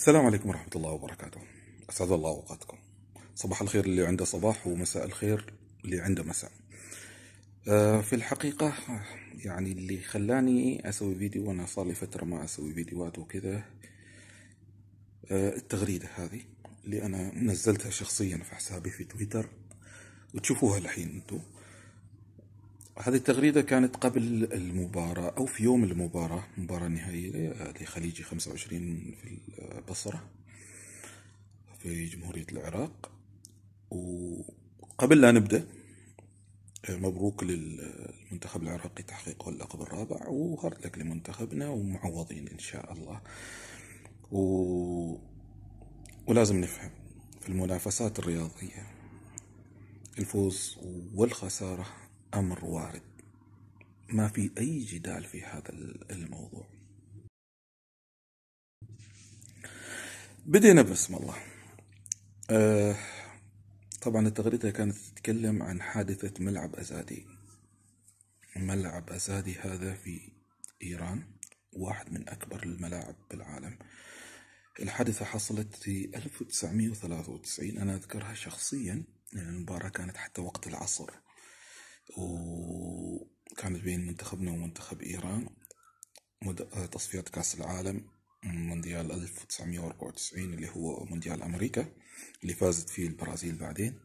السلام عليكم ورحمة الله وبركاته أسعد الله أوقاتكم صباح الخير اللي عنده صباح ومساء الخير اللي عنده مساء آه، في الحقيقة يعني اللي خلاني أسوي فيديو وأنا صار لي فترة ما أسوي فيديوهات وكذا آه، التغريدة هذه اللي أنا نزلتها شخصيا في حسابي في تويتر وتشوفوها الحين انتم هذه التغريدة كانت قبل المباراة أو في يوم المباراة مباراة نهائية لخليجي 25 في البصرة في جمهورية العراق وقبل لا نبدأ مبروك للمنتخب العراقي تحقيقه اللقب الرابع وهارد لك لمنتخبنا ومعوضين إن شاء الله و... ولازم نفهم في المنافسات الرياضية الفوز والخسارة امر وارد ما في اي جدال في هذا الموضوع بدينا بسم الله أه طبعا التغريده كانت تتكلم عن حادثه ملعب ازادي ملعب ازادي هذا في ايران واحد من اكبر الملاعب بالعالم الحادثة حصلت في 1993 أنا أذكرها شخصيا لأن المباراة كانت حتى وقت العصر وكانت بين منتخبنا ومنتخب إيران آه، تصفيات كأس العالم مونديال 1994 اللي هو مونديال أمريكا اللي فازت فيه البرازيل بعدين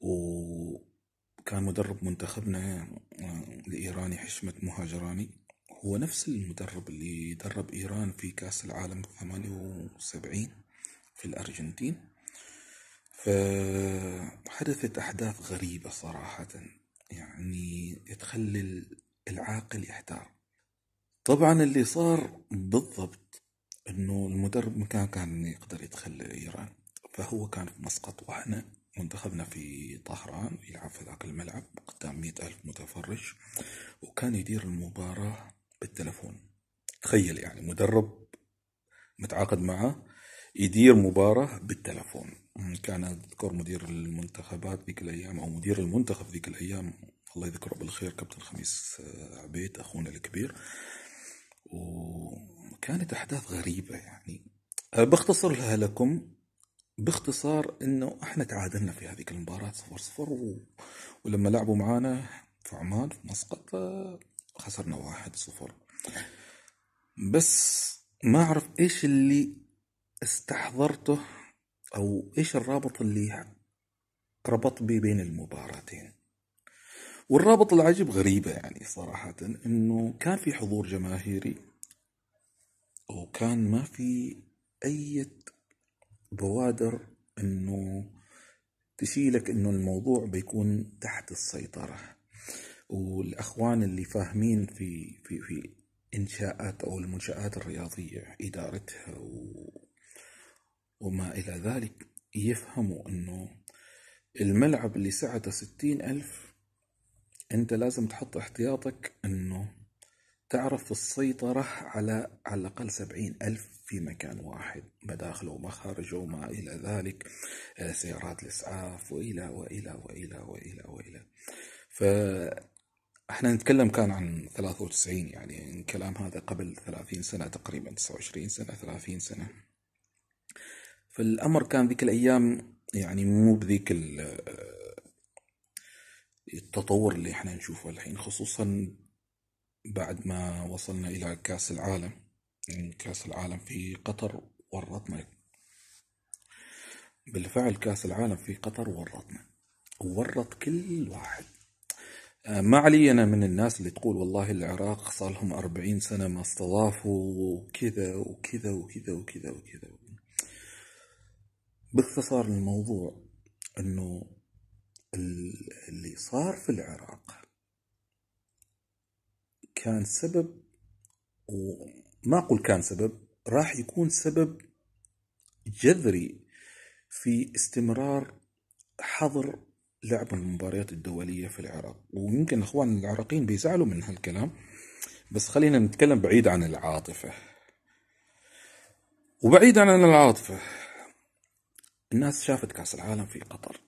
وكان مدرب منتخبنا آه، الإيراني حشمت مهاجراني هو نفس المدرب اللي درب إيران في كأس العالم 78 في الأرجنتين فحدثت أحداث غريبة صراحة يعني تخلي العاقل يحتار طبعا اللي صار بالضبط انه المدرب ما كان كان يقدر يدخل ايران فهو كان في مسقط واحنا منتخبنا في طهران يلعب في ذاك الملعب قدام مئة ألف متفرج وكان يدير المباراة بالتلفون تخيل يعني مدرب متعاقد معه يدير مباراة بالتلفون كان أذكر مدير المنتخبات ذيك الأيام أو مدير المنتخب ذيك الأيام الله يذكره بالخير كابتن خميس آه، عبيد أخونا الكبير وكانت أحداث غريبة يعني آه، لها لكم باختصار انه احنا تعادلنا في هذيك المباراة صفر صفر و... ولما لعبوا معانا في عمان في مسقط آه، خسرنا واحد صفر بس ما اعرف ايش اللي استحضرته أو إيش الرابط اللي ربط بي بين المباراتين والرابط العجيب غريبة يعني صراحة أنه كان في حضور جماهيري وكان ما في أي بوادر أنه تشيلك أنه الموضوع بيكون تحت السيطرة والأخوان اللي فاهمين في في في إنشاءات أو المنشآت الرياضية إدارتها و وما إلى ذلك يفهموا أنه الملعب اللي سعته ستين ألف أنت لازم تحط احتياطك أنه تعرف السيطرة على على الأقل سبعين ألف في مكان واحد مداخله ومخارجه وما إلى ذلك آه، سيارات الإسعاف وإلى وإلى وإلى وإلى وإلى ف... احنا نتكلم كان عن 93 يعني الكلام هذا قبل 30 سنة تقريبا 29 سنة 30 سنة فالأمر كان ذيك الأيام يعني مو بذيك التطور اللي احنا نشوفه الحين خصوصا بعد ما وصلنا إلى كأس العالم يعني كأس العالم في قطر ورطنا بالفعل كأس العالم في قطر ورطنا ورط كل واحد آه، ما علي أنا من الناس اللي تقول والله العراق صار لهم أربعين سنة ما استضافوا وكذا وكذا وكذا وكذا وكذا باختصار الموضوع انه اللي صار في العراق كان سبب وما اقول كان سبب راح يكون سبب جذري في استمرار حظر لعب المباريات الدوليه في العراق ويمكن الاخوان العراقيين بيزعلوا من هالكلام بس خلينا نتكلم بعيد عن العاطفه وبعيد عن العاطفه الناس شافت كأس العالم في قطر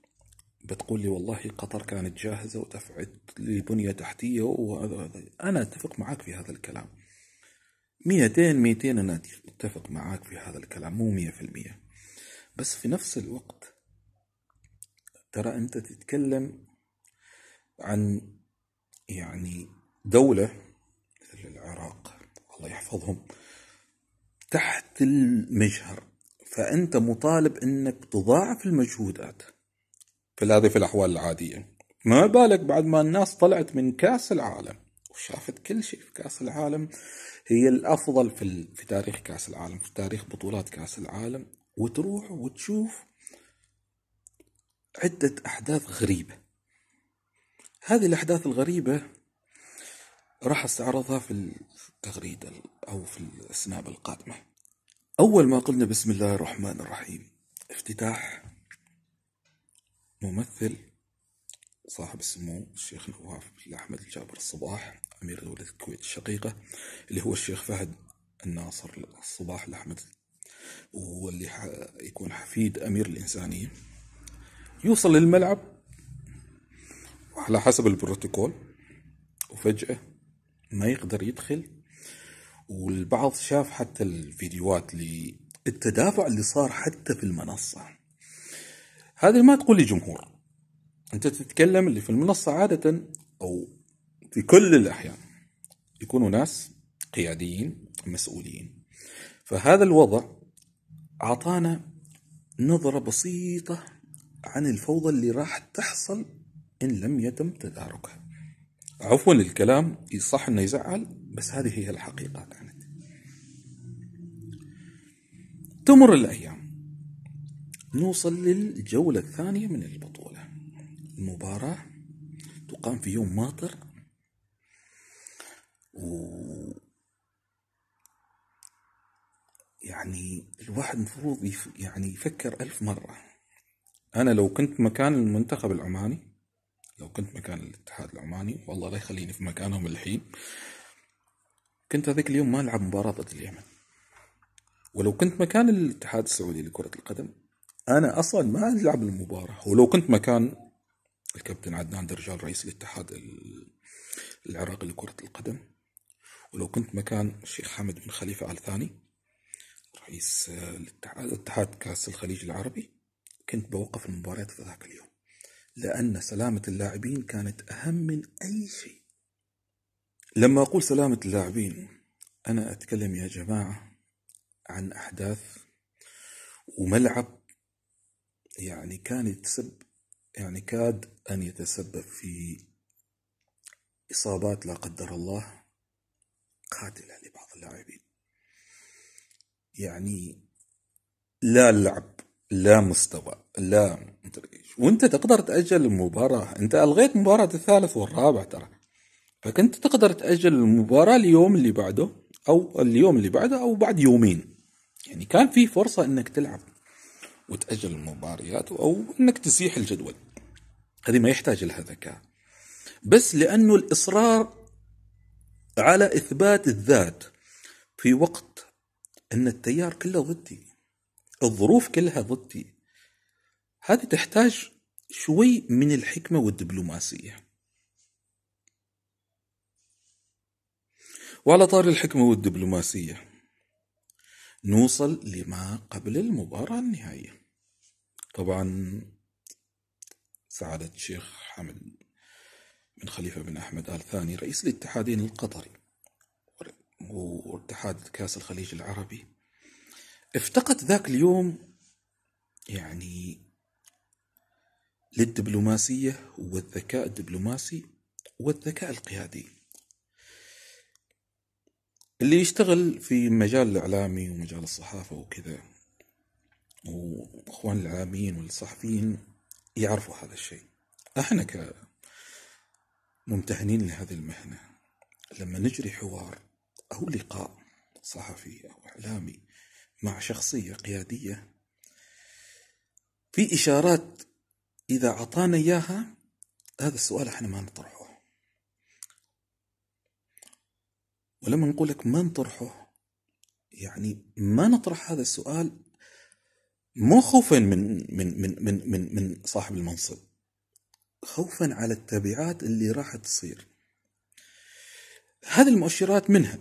بتقول لي والله قطر كانت جاهزة وتفعت لي بنية تحتية وهذا أنا أتفق معك في هذا الكلام 200 200 أنا أتفق معك في هذا الكلام مو 100% بس في نفس الوقت ترى أنت تتكلم عن يعني دولة مثل العراق الله يحفظهم تحت المجهر فأنت مطالب أنك تضاعف المجهودات في هذه في الأحوال العادية ما بالك بعد ما الناس طلعت من كأس العالم وشافت كل شيء في كأس العالم هي الأفضل في, في تاريخ كأس العالم في تاريخ بطولات كأس العالم وتروح وتشوف عدة أحداث غريبة هذه الأحداث الغريبة راح استعرضها في التغريدة أو في السناب القادمة أول ما قلنا بسم الله الرحمن الرحيم افتتاح ممثل صاحب السمو الشيخ نواف بن أحمد الجابر الصباح أمير دولة الكويت الشقيقة اللي هو الشيخ فهد الناصر الصباح الأحمد وهو اللي يكون حفيد أمير الإنسانية يوصل للملعب وعلى حسب البروتوكول وفجأة ما يقدر يدخل والبعض شاف حتى الفيديوهات للتدافع اللي صار حتى في المنصة هذه ما تقول لي جمهور أنت تتكلم اللي في المنصة عادة أو في كل الأحيان يكونوا ناس قياديين مسؤولين فهذا الوضع أعطانا نظرة بسيطة عن الفوضى اللي راح تحصل إن لم يتم تداركها عفوا الكلام يصح انه يزعل بس هذه هي الحقيقة كانت تمر الأيام نوصل للجولة الثانية من البطولة المباراة تقام في يوم ماطر و يعني الواحد المفروض يف... يعني يفكر ألف مرة أنا لو كنت مكان المنتخب العماني لو كنت مكان الاتحاد العماني والله لا يخليني في مكانهم الحين كنت هذاك اليوم ما ألعب مباراة ضد اليمن ولو كنت مكان الاتحاد السعودي لكرة القدم أنا أصلا ما ألعب المباراة ولو كنت مكان الكابتن عدنان درجال رئيس الاتحاد العراقي لكرة القدم ولو كنت مكان الشيخ حمد بن خليفة آل ثاني رئيس الاتحاد كاس الخليج العربي كنت بوقف المباريات في ذاك اليوم لأن سلامة اللاعبين كانت أهم من أي شيء لما أقول سلامة اللاعبين أنا أتكلم يا جماعة عن أحداث وملعب يعني كان يتسبب يعني كاد أن يتسبب في إصابات لا قدر الله قاتلة لبعض اللاعبين يعني لا لعب لا مستوى لا مدري وانت تقدر تأجل المباراة انت ألغيت مباراة الثالث والرابع ترى فكنت تقدر تأجل المباراة اليوم اللي بعده أو اليوم اللي بعده أو بعد يومين يعني كان في فرصة أنك تلعب وتأجل المباريات أو أنك تسيح الجدول هذه ما يحتاج لها ذكاء بس لأنه الإصرار على إثبات الذات في وقت أن التيار كله ضدي الظروف كلها ضدي هذه تحتاج شوي من الحكمة والدبلوماسية وعلى طار الحكمة والدبلوماسية نوصل لما قبل المباراة النهائية طبعا سعادة الشيخ حمد بن خليفة بن أحمد آل ثاني رئيس الاتحادين القطري واتحاد كاس الخليج العربي افتقد ذاك اليوم يعني للدبلوماسية والذكاء الدبلوماسي والذكاء القيادي اللي يشتغل في مجال الإعلامي ومجال الصحافة وكذا وإخوان الإعلاميين والصحفيين يعرفوا هذا الشيء إحنا كممتهنين لهذه المهنة لما نجري حوار أو لقاء صحفي أو إعلامي مع شخصية قيادية في إشارات إذا أعطانا إياها هذا السؤال إحنا ما نطرحه ولما نقول لك ما نطرحه يعني ما نطرح هذا السؤال مو خوفا من من من من من, من صاحب المنصب خوفا على التبعات اللي راح تصير هذه المؤشرات منها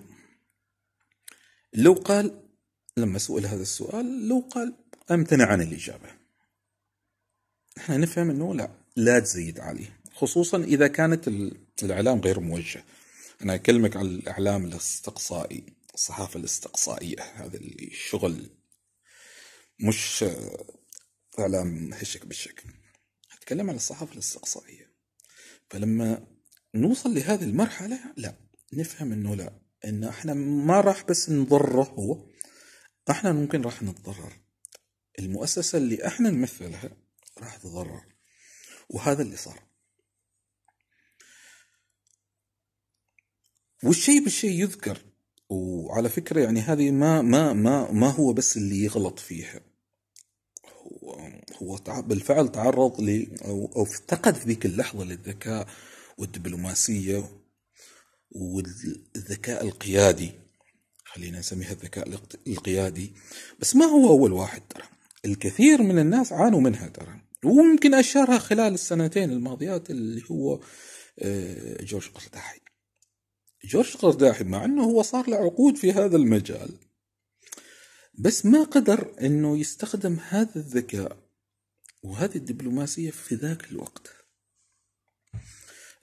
لو قال لما سئل هذا السؤال لو قال امتنع عن الاجابه احنا نفهم انه لا لا تزيد عليه خصوصا اذا كانت الاعلام غير موجه أنا أكلمك عن الإعلام الاستقصائي الصحافة الاستقصائية هذا الشغل مش إعلام هشك بالشكل أتكلم عن الصحافة الاستقصائية فلما نوصل لهذه المرحلة لا نفهم إنه لا إن إحنا ما راح بس نضره هو إحنا ممكن راح نتضرر المؤسسة اللي إحنا نمثلها راح تضرر وهذا اللي صار والشيء بالشيء يذكر وعلى فكرة يعني هذه ما ما ما ما هو بس اللي يغلط فيها هو هو بالفعل تعرض ل أو, أو افتقد في ذيك اللحظة للذكاء والدبلوماسية والذكاء القيادي خلينا نسميها الذكاء القيادي بس ما هو أول واحد ترى الكثير من الناس عانوا منها ترى وممكن أشارها خلال السنتين الماضيات اللي هو آه، جورج قرطاحي جورج قرداحي مع انه هو صار له عقود في هذا المجال بس ما قدر انه يستخدم هذا الذكاء وهذه الدبلوماسية في ذاك الوقت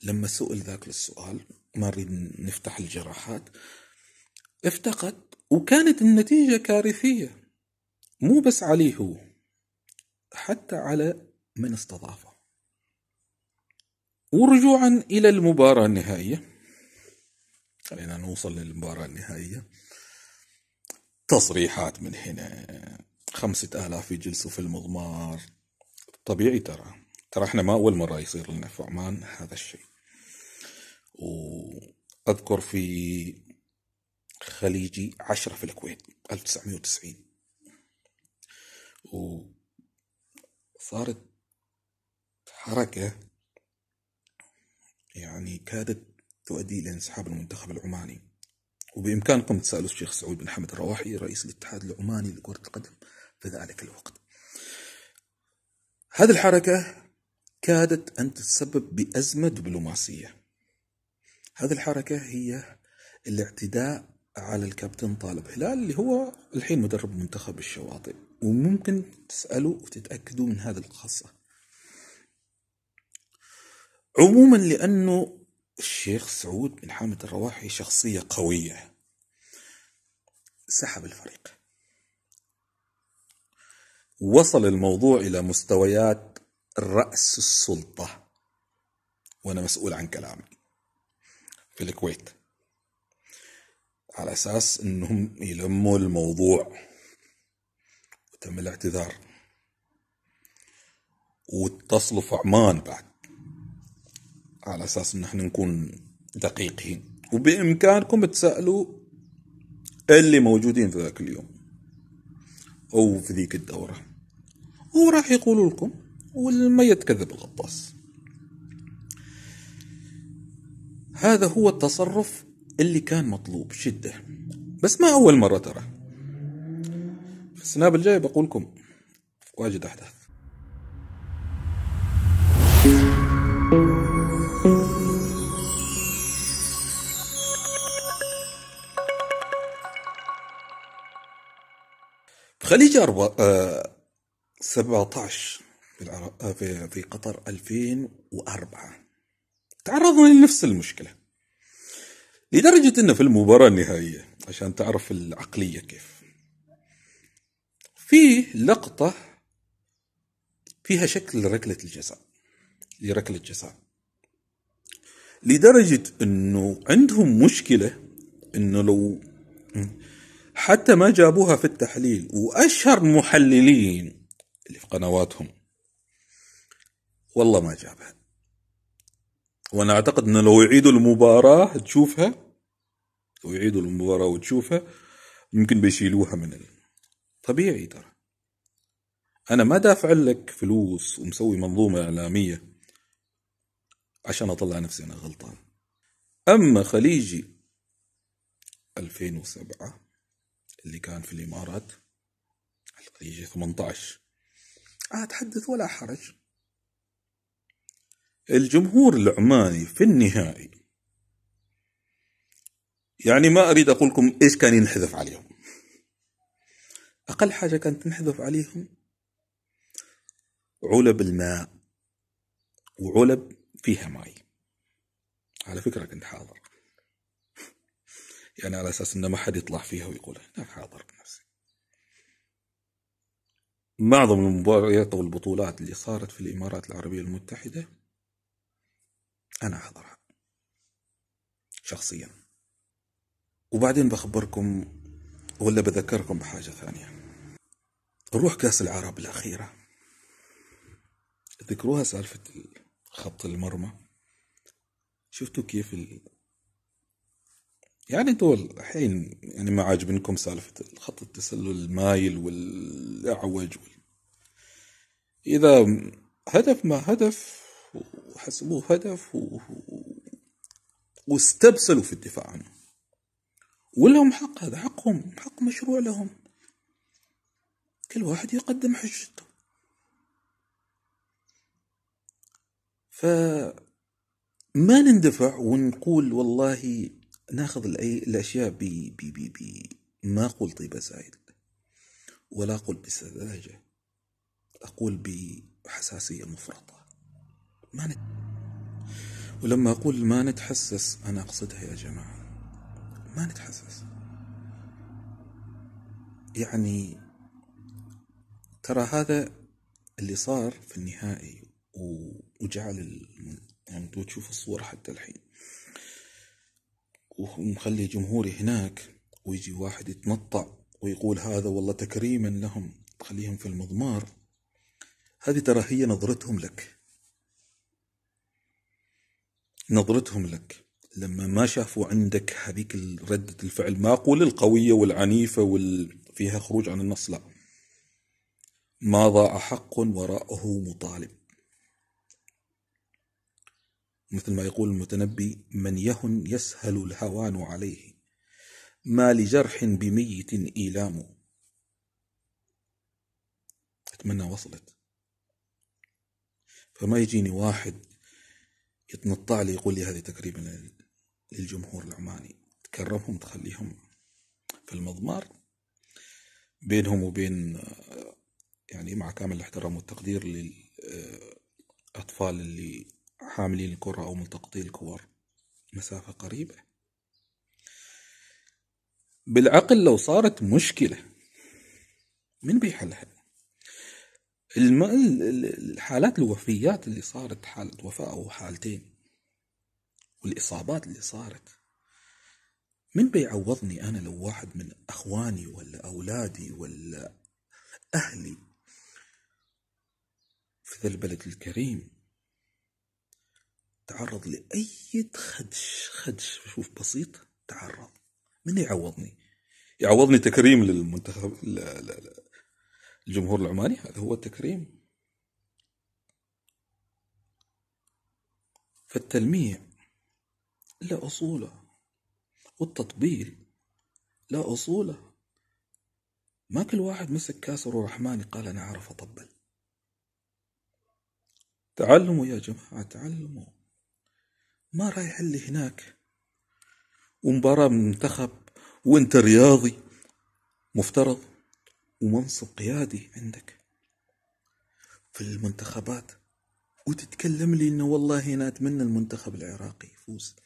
لما سئل ذاك السؤال ما نريد نفتح الجراحات افتقد وكانت النتيجة كارثية مو بس عليه هو حتى على من استضافه ورجوعا إلى المباراة النهائية خلينا نوصل للمباراة النهائية تصريحات من هنا خمسة آلاف يجلسوا في المضمار طبيعي ترى ترى احنا ما أول مرة يصير لنا في عمان هذا الشيء وأذكر في خليجي عشرة في الكويت 1990 وصارت حركة يعني كادت تؤدي إلى انسحاب المنتخب العماني وبإمكانكم تسألوا الشيخ سعود بن حمد الرواحي رئيس الاتحاد العماني لكرة القدم في ذلك الوقت هذه الحركة كادت أن تتسبب بأزمة دبلوماسية هذه الحركة هي الاعتداء على الكابتن طالب هلال اللي هو الحين مدرب منتخب الشواطئ وممكن تسألوا وتتأكدوا من هذه القصة عموما لأنه الشيخ سعود بن حامد الرواحي شخصية قوية سحب الفريق وصل الموضوع إلى مستويات رأس السلطة وأنا مسؤول عن كلامي في الكويت على أساس أنهم يلموا الموضوع وتم الاعتذار واتصلوا في عمان بعد على اساس ان احنا نكون دقيقين وبامكانكم تسالوا اللي موجودين في ذاك اليوم او في ذيك الدوره وراح يقولوا لكم والما يتكذب الغطاس هذا هو التصرف اللي كان مطلوب شدة بس ما أول مرة ترى في السناب الجاي بقولكم واجد أحداث thank you خليج أربعة آه 17 في, آه، في في قطر 2004 تعرضنا لنفس المشكلة لدرجة أنه في المباراة النهائية عشان تعرف العقلية كيف في لقطة فيها شكل ركلة الجزاء لركلة جزاء لدرجة أنه عندهم مشكلة أنه لو حتى ما جابوها في التحليل واشهر محللين اللي في قنواتهم والله ما جابها وانا اعتقد انه لو يعيدوا المباراه تشوفها لو يعيدوا المباراه وتشوفها يمكن بيشيلوها من ال... طبيعي ترى انا ما دافع لك فلوس ومسوي منظومه اعلاميه عشان اطلع نفسي انا غلطان اما خليجي 2007 اللي كان في الإمارات الخليجي 18 أتحدث آه، ولا حرج الجمهور العماني في النهائي يعني ما أريد أقول لكم إيش كان ينحذف عليهم أقل حاجة كانت تنحذف عليهم علب الماء وعلب فيها ماي على فكرة كنت حاضر يعني على أساس أنه ما حد يطلع فيها ويقول أنا حاضر بنفسي معظم المباريات أو البطولات اللي صارت في الإمارات العربية المتحدة أنا أحضرها شخصيا وبعدين بخبركم ولا بذكركم بحاجة ثانية روح كأس العرب الأخيرة ذكروها سالفة خط المرمى شفتوا كيف ال... يعني دول الحين يعني ما عاجبنكم سالفه خط التسلل المايل والاعوج وال... اذا هدف ما هدف وحسبوه هدف و... واستبسلوا في الدفاع عنه ولهم حق هذا حقهم حق مشروع لهم كل واحد يقدم حجته فما نندفع ونقول والله ناخذ الاشياء ب ب ب ب ما اقول طيبه زايد ولا اقول بسذاجه اقول بحساسيه مفرطه ما نت... ولما اقول ما نتحسس انا اقصدها يا جماعه ما نتحسس يعني ترى هذا اللي صار في النهائي وجعل الم... يعني تشوف الصور حتى الحين ومخلي جمهوري هناك ويجي واحد يتنطع ويقول هذا والله تكريما لهم تخليهم في المضمار هذه ترى هي نظرتهم لك نظرتهم لك لما ما شافوا عندك هذيك ردة الفعل ما أقول القوية والعنيفة وال... فيها خروج عن النص لا ما ضاع حق وراءه مطالب مثل ما يقول المتنبي من يهن يسهل الهوان عليه ما لجرح بميت إيلام أتمنى وصلت فما يجيني واحد يتنطع لي يقول لي هذه تقريبا للجمهور العماني تكرمهم تخليهم في المضمار بينهم وبين يعني مع كامل الاحترام والتقدير للأطفال آه، اللي حاملين الكرة أو ملتقطي الكور مسافة قريبة بالعقل لو صارت مشكلة من بيحلها الم... الحالات الوفيات اللي صارت حالة وفاة أو حالتين والإصابات اللي صارت من بيعوضني أنا لو واحد من أخواني ولا أولادي ولا أهلي في ذا البلد الكريم تعرض لأي خدش خدش شوف بسيط تعرض من يعوضني يعوضني تكريم للمنتخب لا لا لا الجمهور العماني هذا هو التكريم فالتلميع لا أصوله والتطبيل لا أصوله ما كل واحد مسك كاسر ورحماني قال أنا أعرف أطبل تعلموا يا جماعة تعلموا ما رايح اللي هناك ومباراة منتخب وانت رياضي مفترض ومنصب قيادي عندك في المنتخبات وتتكلم لي انه والله انا اتمنى المنتخب العراقي يفوز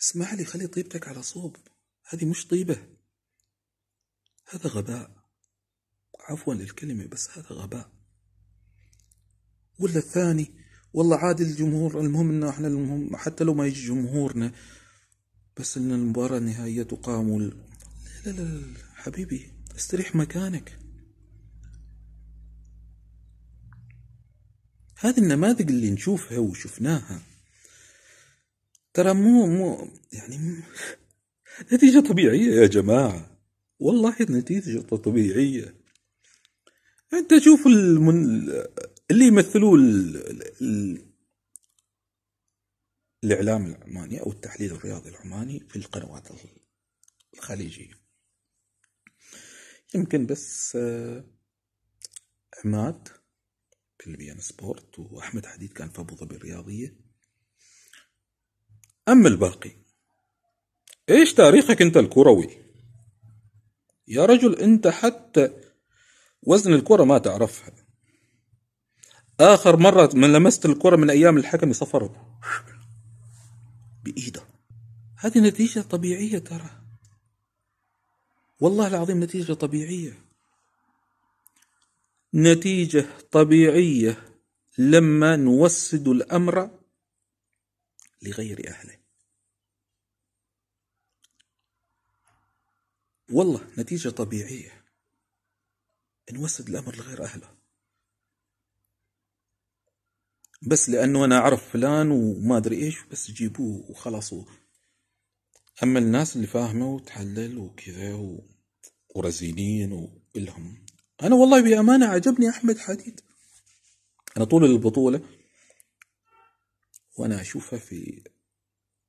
اسمح لي خلي طيبتك على صوب هذه مش طيبة هذا غباء عفوا للكلمة بس هذا غباء ولا الثاني والله عادي الجمهور المهم انه احنا المهم حتى لو ما يجي جمهورنا بس ان المباراة النهائية تقام لا, لا لا حبيبي استريح مكانك هذه النماذج اللي نشوفها وشفناها ترى مو مو يعني نتيجة طبيعية يا جماعة والله نتيجة طبيعية انت شوف المن... اللي يمثلوا الاعلام العماني او التحليل الرياضي العماني في القنوات الخليجيه يمكن بس آه، عماد في البيان سبورت واحمد حديد كان في ابو ظبي الرياضيه اما الباقي ايش تاريخك انت الكروي يا رجل انت حتى وزن الكره ما تعرفها اخر مره من لمست الكره من ايام الحكم صفرت بايده هذه نتيجه طبيعيه ترى والله العظيم نتيجه طبيعيه نتيجه طبيعيه لما نوسد الامر لغير اهله والله نتيجه طبيعيه نوسد الامر لغير اهله بس لانه انا اعرف فلان وما ادري ايش بس جيبوه وخلاص اما الناس اللي فاهمه وتحلل وكذا و... ورزينين والهم انا والله بامانه عجبني احمد حديد انا طول البطوله وانا اشوفها في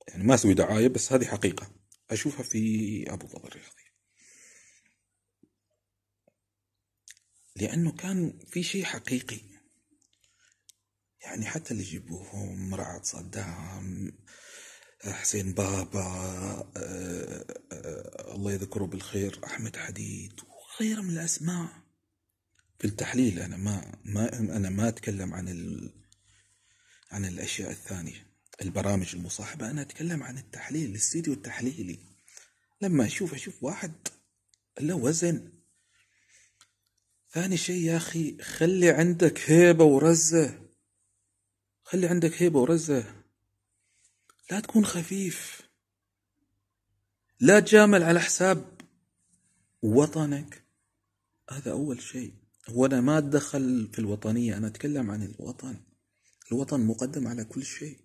يعني ما اسوي دعايه بس هذه حقيقه اشوفها في ابو ظبي الرياضي لانه كان في شيء حقيقي يعني حتى اللي يجيبوهم رعد صدام حسين بابا أه أه الله يذكره بالخير أحمد حديد وغيرهم من الأسماء في التحليل أنا ما ما أنا ما أتكلم عن ال عن الأشياء الثانية البرامج المصاحبة أنا أتكلم عن التحليل الاستديو التحليلي لما أشوف أشوف واحد له وزن ثاني شيء يا أخي خلي عندك هيبة ورزة خلي عندك هيبة ورزة لا تكون خفيف لا تجامل على حساب وطنك هذا أول شيء وأنا ما أتدخل في الوطنية أنا أتكلم عن الوطن الوطن مقدم على كل شيء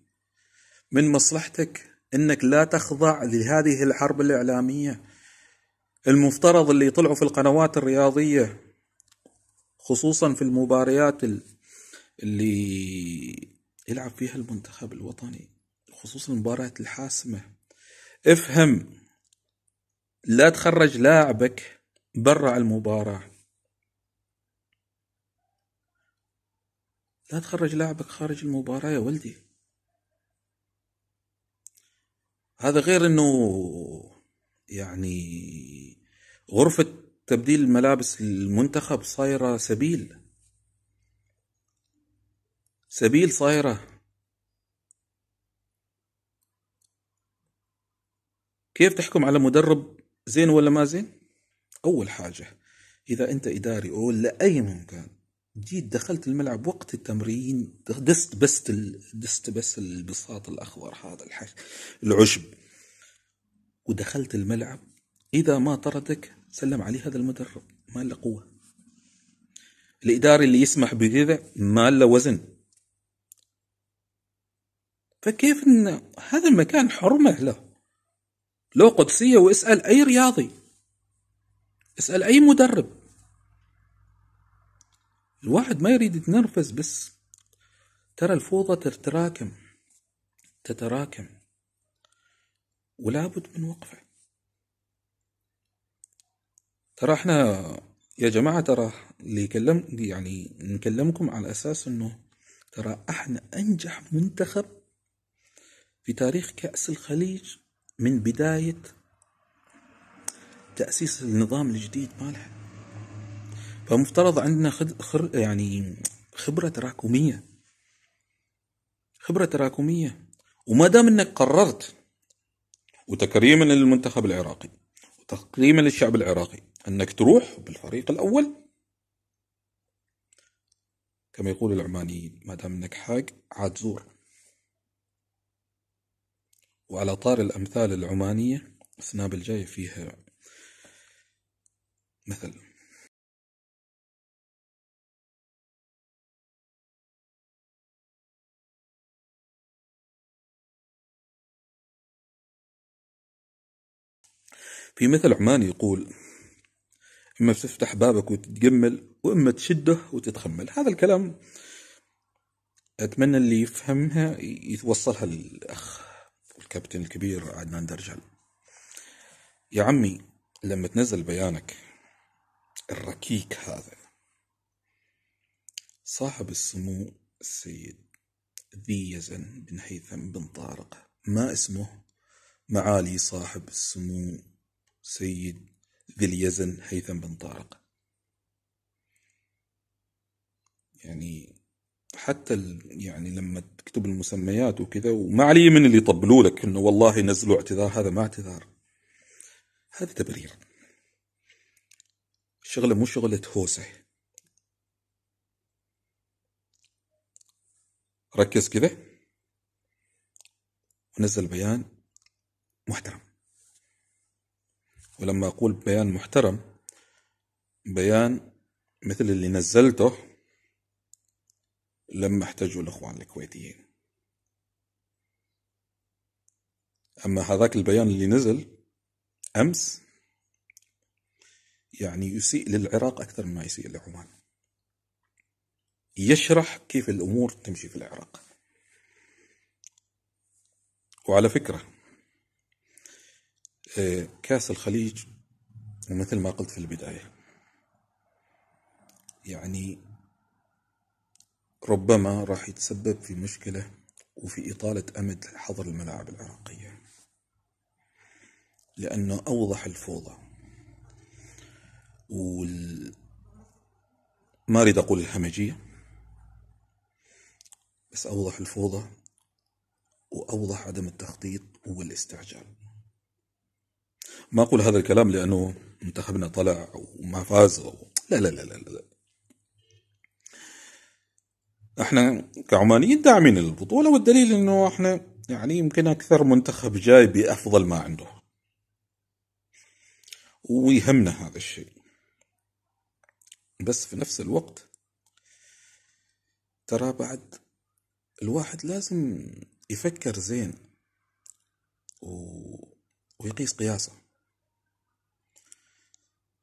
من مصلحتك أنك لا تخضع لهذه الحرب الإعلامية المفترض اللي يطلعوا في القنوات الرياضية خصوصا في المباريات اللي يلعب فيها المنتخب الوطني خصوصا مباراة الحاسمة افهم لا تخرج لاعبك برا المباراة لا تخرج لاعبك خارج المباراة يا ولدي هذا غير انه يعني غرفة تبديل ملابس المنتخب صايرة سبيل سبيل صايرة كيف تحكم على مدرب زين ولا ما زين؟ أول حاجة إذا أنت إداري أو لأي ممكن جيت دخلت الملعب وقت التمرين دست بس دست بس البساط الأخضر هذا الحش العشب ودخلت الملعب إذا ما طردك سلم عليه هذا المدرب ما له قوة الإداري اللي يسمح بكذا ما له وزن فكيف أن هذا المكان حرمة له لو قدسية واسأل أي رياضي اسأل أي مدرب الواحد ما يريد يتنرفز بس ترى الفوضى تتراكم تتراكم ولابد من وقفه ترى احنا يا جماعة ترى اللي كلم يعني نكلمكم على أساس إنه ترى احنا أنجح منتخب في تاريخ كأس الخليج من بداية تأسيس النظام الجديد مالها فمفترض عندنا خد خر يعني خبرة تراكمية خبرة تراكمية وما دام انك قررت وتكريما للمنتخب العراقي وتكريما للشعب العراقي انك تروح بالفريق الاول كما يقول العمانيين ما دام انك حاج عاد زور وعلى طار الأمثال العمانية سناب الجاية فيها مثل في مثل عماني يقول إما بتفتح بابك وتتجمل وإما تشده وتتخمل هذا الكلام أتمنى اللي يفهمها يتوصلها للأخ الكابتن الكبير عدنان درجل يا عمي لما تنزل بيانك الركيك هذا صاحب السمو السيد ذي يزن بن هيثم بن طارق ما اسمه معالي صاحب السمو سيد ذي اليزن هيثم بن طارق يعني حتى يعني لما تكتب المسميات وكذا وما علي من اللي يطبلوا لك انه والله نزلوا اعتذار هذا ما اعتذار هذا تبرير الشغلة مو شغلة هوسة ركز كذا ونزل بيان محترم ولما أقول بيان محترم بيان مثل اللي نزلته لما احتجوا الإخوان الكويتيين أما هذاك البيان اللي نزل أمس يعني يسيء للعراق أكثر مما يسيء لعمان يشرح كيف الأمور تمشي في العراق وعلى فكرة آه، كاس الخليج ومثل ما قلت في البداية يعني ربما راح يتسبب في مشكلة وفي إطالة أمد حظر الملاعب العراقية لأنه أوضح الفوضى وال ما أريد أقول الهمجية بس أوضح الفوضى وأوضح عدم التخطيط والاستعجال ما أقول هذا الكلام لأنه منتخبنا طلع وما فاز و... لا لا لا لا, لا. احنا كعمانيين داعمين للبطوله والدليل انه احنا يعني يمكن اكثر منتخب جاي بافضل ما عنده ويهمنا هذا الشيء بس في نفس الوقت ترى بعد الواحد لازم يفكر زين و... ويقيس قياسه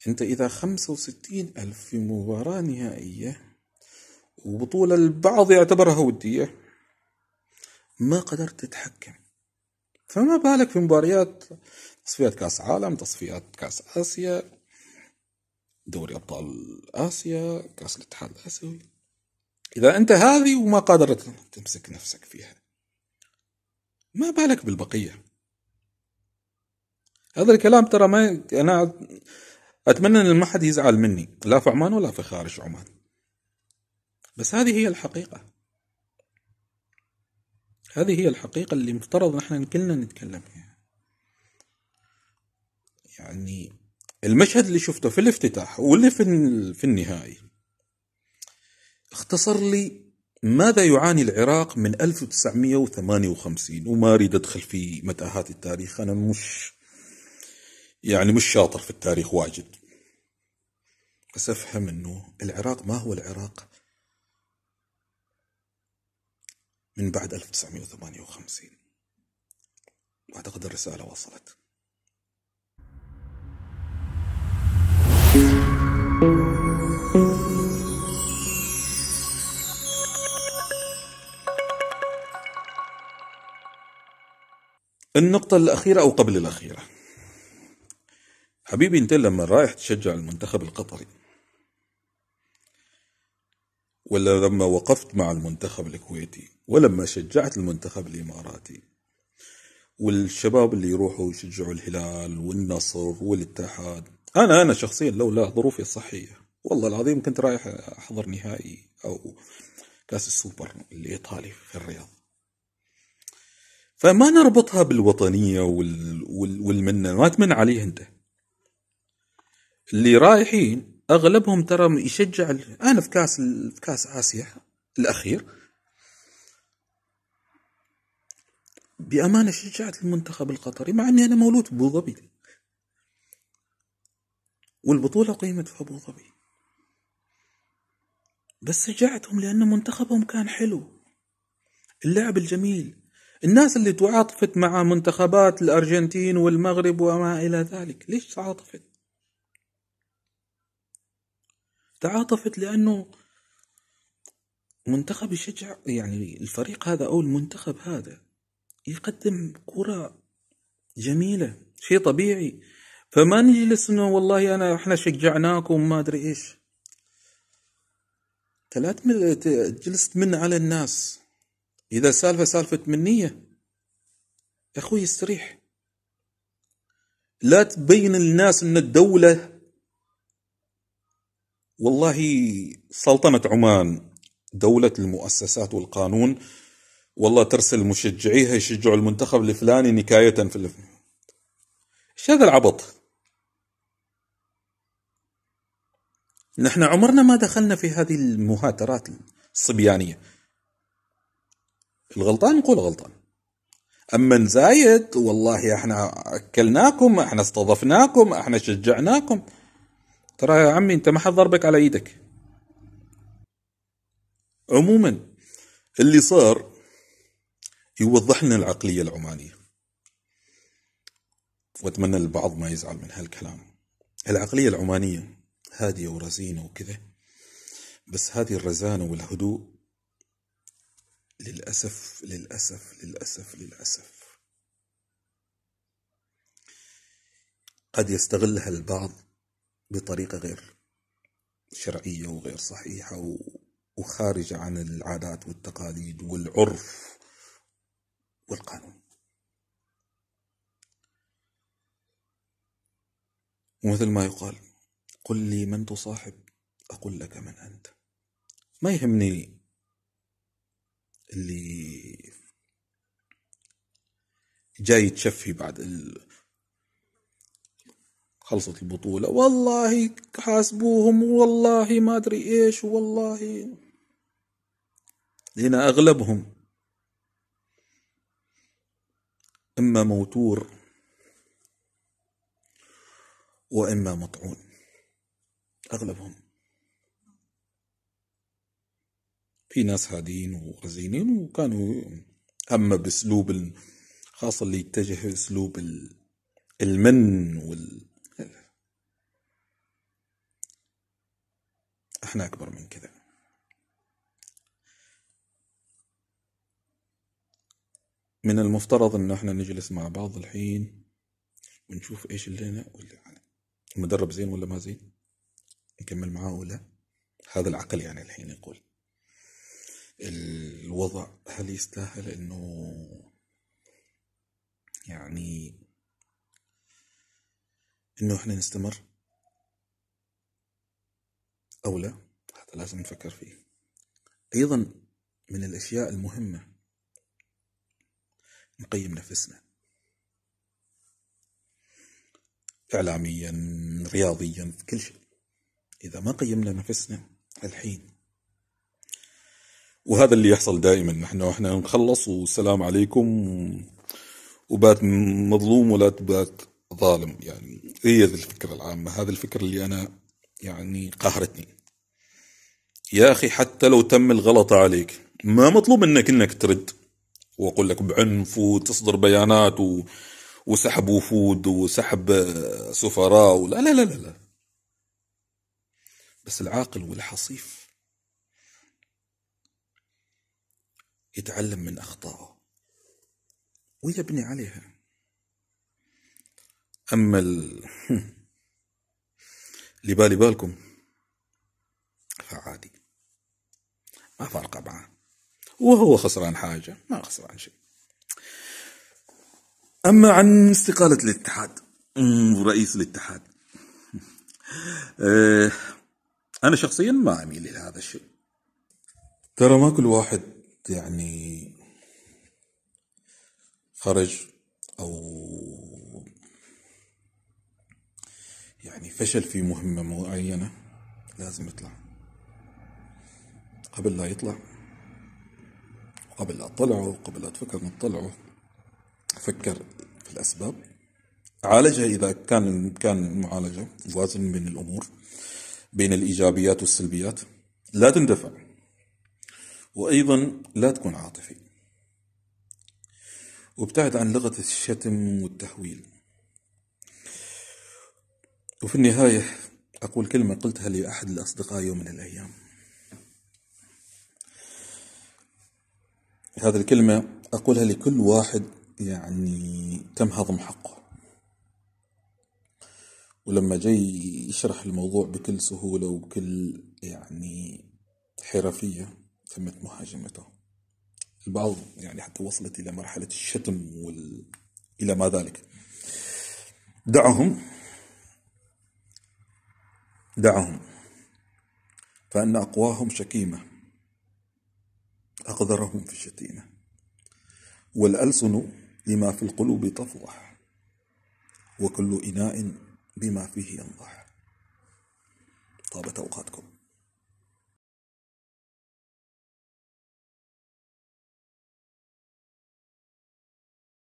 انت اذا خمسة وستين الف في مباراة نهائية وبطولة البعض يعتبرها ودية ما قدرت تتحكم فما بالك في مباريات تصفيات كاس عالم تصفيات كاس آسيا دوري أبطال آسيا كاس الاتحاد الآسيوي إذا أنت هذه وما قادر تمسك نفسك فيها ما بالك بالبقية هذا الكلام ترى ما أنا أتمنى أن ما حد يزعل مني لا في عمان ولا في خارج عمان بس هذه هي الحقيقة هذه هي الحقيقة اللي مفترض نحن كلنا نتكلم فيها يعني المشهد اللي شفته في الافتتاح واللي في في النهائي اختصر لي ماذا يعاني العراق من 1958 وما اريد ادخل في متاهات التاريخ انا مش يعني مش شاطر في التاريخ واجد بس افهم انه العراق ما هو العراق من بعد 1958 أعتقد الرسالة وصلت النقطة الأخيرة أو قبل الأخيرة حبيبي أنت لما رايح تشجع المنتخب القطري ولا لما وقفت مع المنتخب الكويتي ولما شجعت المنتخب الإماراتي والشباب اللي يروحوا يشجعوا الهلال والنصر والاتحاد أنا أنا شخصيا لولا ظروفي الصحية والله العظيم كنت رايح أحضر نهائي أو كاس السوبر الإيطالي في الرياض فما نربطها بالوطنية وال... وال... والمنة ما تمن عليه أنت اللي رايحين اغلبهم ترى يشجع انا في كاس في كاس اسيا الاخير بامانه شجعت المنتخب القطري مع اني انا مولود في ابو ظبي والبطوله قيمت في ابو ظبي بس شجعتهم لان منتخبهم كان حلو اللعب الجميل الناس اللي تعاطفت مع منتخبات الارجنتين والمغرب وما الى ذلك ليش تعاطفت تعاطفت لأنه منتخب يشجع يعني الفريق هذا أو المنتخب هذا يقدم كرة جميلة شيء طبيعي فما نجلس انه والله انا احنا شجعناكم ما ادري ايش ثلاث مل... جلست من على الناس اذا سالفه سالفه منيه يا اخوي استريح لا تبين للناس ان الدوله والله سلطنة عمان دولة المؤسسات والقانون والله ترسل مشجعيها يشجعوا المنتخب الفلاني نكاية في الف... ايش هذا العبط؟ نحن عمرنا ما دخلنا في هذه المهاترات الصبيانية الغلطان نقول غلطان اما نزايد والله احنا اكلناكم احنا استضفناكم احنا شجعناكم ترى يا عمي انت ما حد ضربك على ايدك عموما اللي صار يوضح لنا العقلية العمانية واتمنى البعض ما يزعل من هالكلام العقلية العمانية هادية ورزينة وكذا بس هذه الرزانة والهدوء للأسف للأسف للأسف للأسف قد يستغلها البعض بطريقة غير شرعية وغير صحيحة وخارجة عن العادات والتقاليد والعرف والقانون ومثل ما يقال قل لي من تصاحب أقول لك من أنت ما يهمني اللي جاي يتشفي بعد ال... خلصت البطولة والله حاسبوهم والله ما أدري إيش والله هنا أغلبهم إما موتور وإما مطعون أغلبهم في ناس هادين ورزينين وكانوا أما بأسلوب خاصة اللي يتجه أسلوب المن وال احنا اكبر من كده من المفترض ان احنا نجلس مع بعض الحين ونشوف ايش اللي هنا واللي علينا المدرب زين ولا ما زين نكمل معاه ولا هذا العقل يعني الحين يقول الوضع هل يستاهل انه يعني انه احنا نستمر أو لا هذا لازم نفكر فيه أيضا من الأشياء المهمة نقيم نفسنا إعلاميا رياضيا في كل شيء إذا ما قيمنا نفسنا الحين وهذا اللي يحصل دائما نحن احنا نخلص والسلام عليكم وبات مظلوم ولا تبات ظالم يعني هي الفكرة العامة هذا الفكر اللي أنا يعني قهرتني يا أخي حتى لو تم الغلط عليك ما مطلوب منك إنك ترد وأقول لك بعنف وتصدر بيانات و... وسحب وفود وسحب آه، سفراء ولا لا لا لا لا بس العاقل والحصيف يتعلم من أخطائه ويبني عليها أما ال... لبالي بالكم فعادي ما فارقه معاه وهو خسران حاجة ما خسران شيء أما عن استقالة الاتحاد رئيس الاتحاد آه، أنا شخصيا ما أميل إلى هذا الشيء ترى ما كل واحد يعني خرج أو يعني فشل في مهمة معينة لازم يطلع قبل لا يطلع وقبل لا تطلعه قبل لا تفكر من تطلعه فكر في الأسباب عالجها إذا كان الإمكان المعالجة وازن بين الأمور بين الإيجابيات والسلبيات لا تندفع وأيضا لا تكون عاطفي وابتعد عن لغة الشتم والتهويل وفي النهاية أقول كلمة قلتها لأحد الأصدقاء يوم من الأيام هذه الكلمة أقولها لكل واحد يعني تم هضم حقه ولما جاي يشرح الموضوع بكل سهولة وبكل يعني حرفية تمت مهاجمته البعض يعني حتى وصلت إلى مرحلة الشتم وال... إلى ما ذلك دعهم دعهم فأن أقواهم شكيمة أقدرهم في الشتيمة والألسن لما في القلوب تفضح وكل إناء بما فيه ينضح طابت أوقاتكم